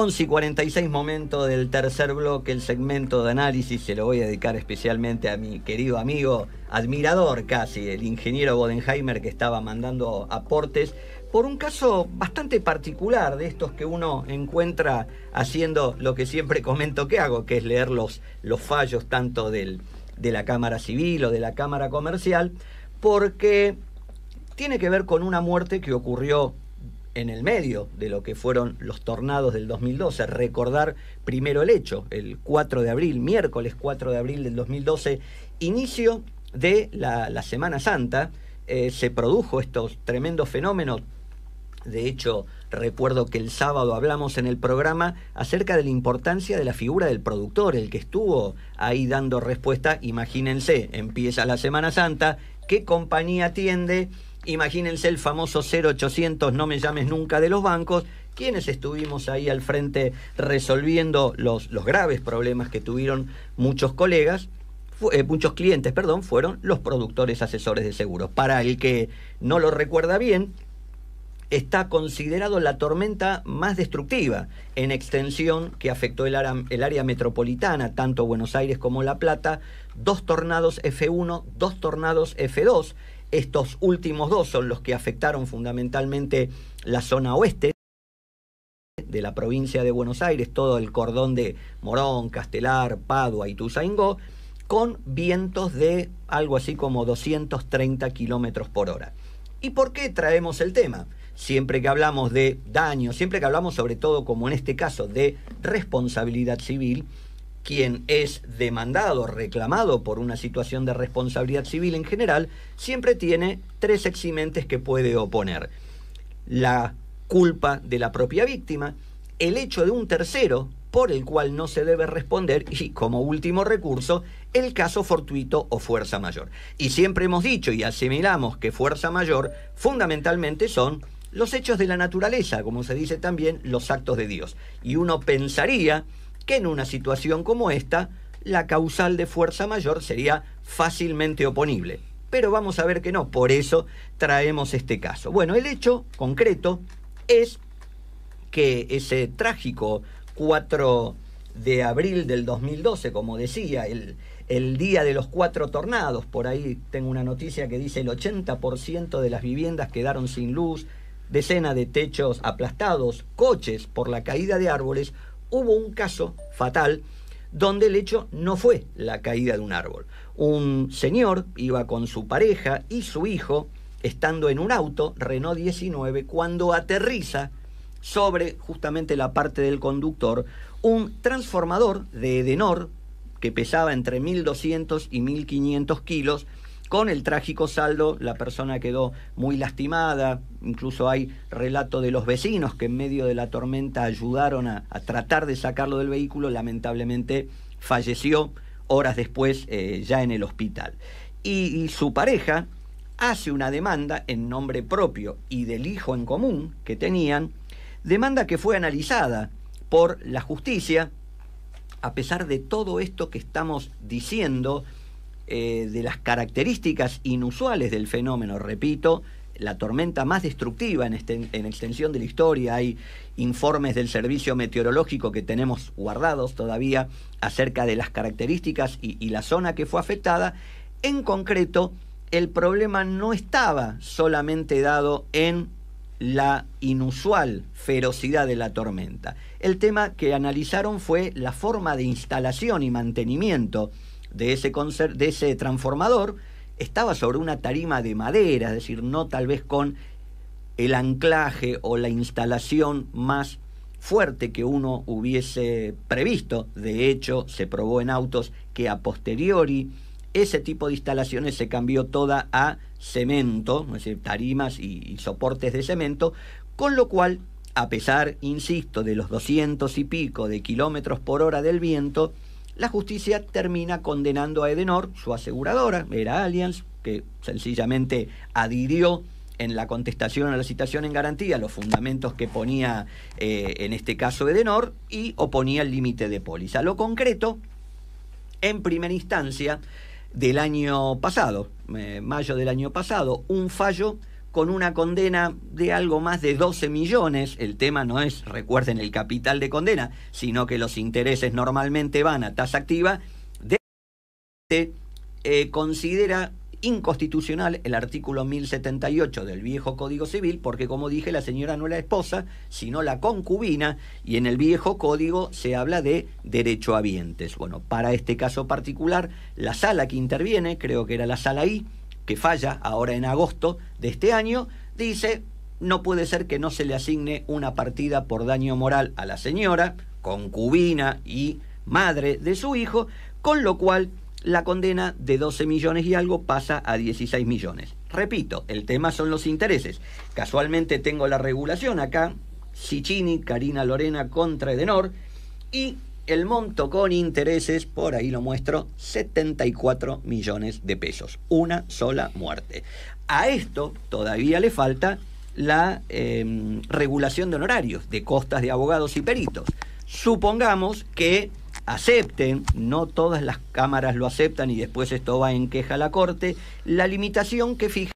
11 y 46 momento del tercer bloque, el segmento de análisis se lo voy a dedicar especialmente a mi querido amigo, admirador casi, el ingeniero Bodenheimer que estaba mandando aportes por un caso bastante particular de estos que uno encuentra haciendo lo que siempre comento que hago, que es leer los, fallos tanto del, de la Cámara Civil o de la Cámara Comercial, porque tiene que ver con una muerte que ocurrió en el medio de lo que fueron los tornados del 2012. Recordar primero el hecho, el 4 de abril, miércoles 4 de abril del 2012, inicio de la, Semana Santa, eh, se produjo estos tremendos fenómenos. De hecho, recuerdo que el sábado hablamos en el programa acerca de la importancia de la figura del productor, el que estuvo ahí dando respuesta. Imagínense, empieza la Semana Santa, ¿qué compañía atiende? Imagínense el famoso 0800 no me llames nunca de los bancos, quienes estuvimos ahí al frente resolviendo los, graves problemas que tuvieron muchos colegas, eh, muchos clientes, perdón, fueron los productores asesores de seguros. Para el que no lo recuerda bien, está considerado la tormenta más destructiva en extensión que afectó el área, metropolitana, tanto Buenos Aires como La Plata, dos tornados F1, dos tornados F2, estos últimos dos son los que afectaron fundamentalmente la zona oeste de la provincia de Buenos Aires, todo el cordón de Morón, Castelar, Padua y Tuzaingó, con vientos de algo así como 230 kilómetros por hora. ¿Y por qué traemos el tema? Siempre que hablamos de daño, siempre que hablamos sobre todo, como en este caso, de responsabilidad civil, quien es demandado, reclamado por una situación de responsabilidad civil en general, siempre tiene tres eximentes que puede oponer. La culpa de la propia víctima, el hecho de un tercero por el cual no se debe responder y, como último recurso, el caso fortuito o fuerza mayor. Y siempre hemos dicho y asimilamos que fuerza mayor fundamentalmente son los hechos de la naturaleza, como se dice también los actos de Dios. Y uno pensaría que en una situación como esta, la causal de fuerza mayor sería fácilmente oponible. Pero vamos a ver que no, por eso traemos este caso. Bueno, el hecho concreto es que ese trágico 4 de abril del 2012, como decía, el, el día de los cuatro tornados, por ahí tengo una noticia que dice el 80% de las viviendas quedaron sin luz, decenas de techos aplastados, coches por la caída de árboles, hubo un caso fatal donde el hecho no fue la caída de un árbol. Un señor iba con su pareja y su hijo estando en un auto Renault 19 cuando aterriza sobre justamente la parte del conductor un transformador de Edenor que pesaba entre 1200 y 1500 kilos con el trágico saldo, la persona quedó muy lastimada, incluso hay relato de los vecinos que en medio de la tormenta ayudaron a, tratar de sacarlo del vehículo, lamentablemente falleció horas después eh, ya en el hospital. Y, y su pareja hace una demanda en nombre propio y del hijo en común que tenían, demanda que fue analizada por la justicia, a pesar de todo esto que estamos diciendo, eh, de las características inusuales del fenómeno, repito, la tormenta más destructiva este, en, extensión de la historia. Hay informes del servicio meteorológico que tenemos guardados todavía acerca de las características y la zona que fue afectada. En concreto, el problema no estaba solamente dado en la inusual ferocidad de la tormenta. El tema que analizaron fue la forma de instalación y mantenimiento de ese, transformador estaba sobre una tarima de madera, es decir, no tal vez con el anclaje o la instalación más fuerte que uno hubiese previsto. De hecho, se probó en autos que a posteriori ese tipo de instalaciones se cambió toda a cemento, es decir, tarimas y, soportes de cemento, con lo cual, a pesar, insisto, de los doscientos y pico de kilómetros por hora del viento, la justicia termina condenando a Edenor, su aseguradora, era Allianz, que sencillamente adhirió en la contestación a la citación en garantía los fundamentos que ponía eh, en este caso Edenor y oponía el límite de póliza. Lo concreto, en primera instancia, del año pasado, eh, mayo del año pasado, un fallo con una condena de algo más de 12 millones. El tema no es, recuerden, el capital de condena, sino que los intereses normalmente van a tasa activa. De, este, eh, considera inconstitucional el artículo 1078 del viejo Código Civil, porque como dije, la señora no era la esposa, sino la concubina, y en el viejo Código se habla de derechohabientes. Bueno, para este caso particular, la sala que interviene, creo que era la sala I, que falla ahora en agosto de este año, dice, no puede ser que no se le asigne una partida por daño moral a la señora, concubina y madre de su hijo, con lo cual la condena de 12 millones y algo pasa a 16 millones. Repito, el tema son los intereses. Casualmente tengo la regulación acá, Sicini, Karina Lorena contra Edenor, y el monto con intereses, por ahí lo muestro, 74 millones de pesos. Una sola muerte. A esto todavía le falta la em, regulación de honorarios, de costas de abogados y peritos. Supongamos que acepten, no todas las cámaras lo aceptan y después esto va en queja a la Corte, la limitación que fija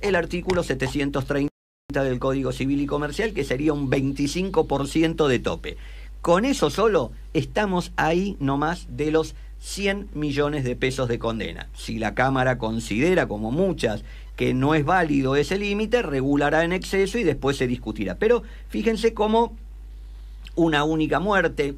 el artículo 730 del Código Civil y Comercial, que sería un 25% de tope. Con eso solo estamos ahí nomás de los 100 millones de pesos de condena. Si la Cámara considera, como muchas, que no es válido ese límite, regulará en exceso y después se discutirá. Pero fíjense cómo una única muerte,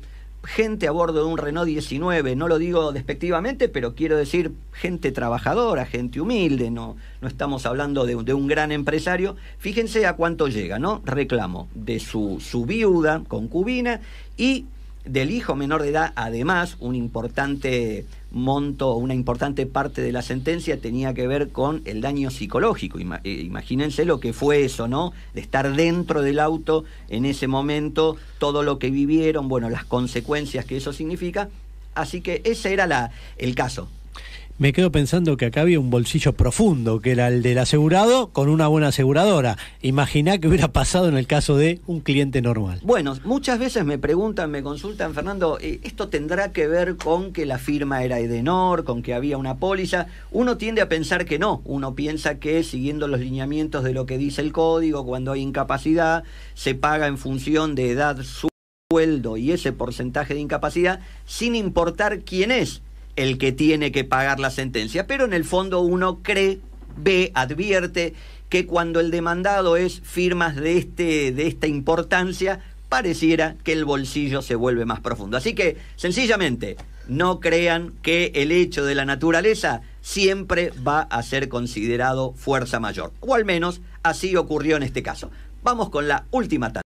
gente a bordo de un Renault 19, no lo digo despectivamente, pero quiero decir gente trabajadora, gente humilde, no, no estamos hablando de, un gran empresario. Fíjense a cuánto llega, ¿no? Reclamo de su, su viuda, concubina, y del hijo menor de edad, además, un importante monto, una importante parte de la sentencia tenía que ver con el daño psicológico. Eh, imagínense lo que fue eso, ¿no? De estar dentro del auto en ese momento, todo lo que vivieron, bueno, las consecuencias que eso significa. Así que ese era la, el caso me quedo pensando que acá había un bolsillo profundo, que era el del asegurado con una buena aseguradora. Imaginá que hubiera pasado en el caso de un cliente normal. Bueno, muchas veces me preguntan, me consultan, Fernando, eh, ¿esto tendrá que ver con que la firma era Edenor, con que había una póliza? Uno tiende a pensar que no, uno piensa que siguiendo los lineamientos de lo que dice el código, cuando hay incapacidad, se paga en función de edad, sueldo y ese porcentaje de incapacidad, sin importar quién es el que tiene que pagar la sentencia, pero en el fondo uno cree, ve, advierte que cuando el demandado es firmas de, este, de esta importancia, pareciera que el bolsillo se vuelve más profundo. Así que, sencillamente, no crean que el hecho de la naturaleza siempre va a ser considerado fuerza mayor, o al menos así ocurrió en este caso. Vamos con la última